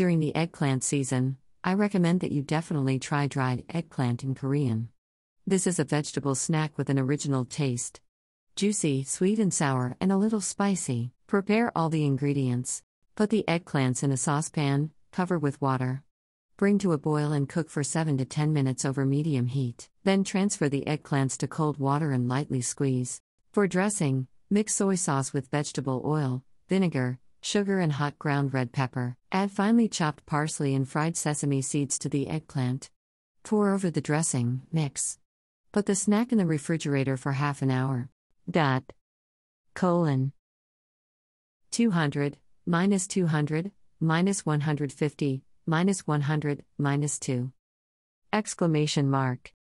During the eggplant season, I recommend that you definitely try dried eggplant in Korean. This is a vegetable snack with an original taste. Juicy, sweet and sour, and a little spicy. Prepare all the ingredients. Put the eggplants in a saucepan, cover with water. Bring to a boil and cook for 7 to 10 minutes over medium heat. Then transfer the eggplants to cold water and lightly squeeze. For dressing, mix soy sauce with vegetable oil, vinegar, sugar, and hot ground red pepper. Add finely chopped parsley and fried sesame seeds to the eggplant. Pour over the dressing, mix. Put the snack in the refrigerator for half an hour. Dot. Colon. 200, minus 200, minus 150, minus 100, minus 2. Exclamation mark.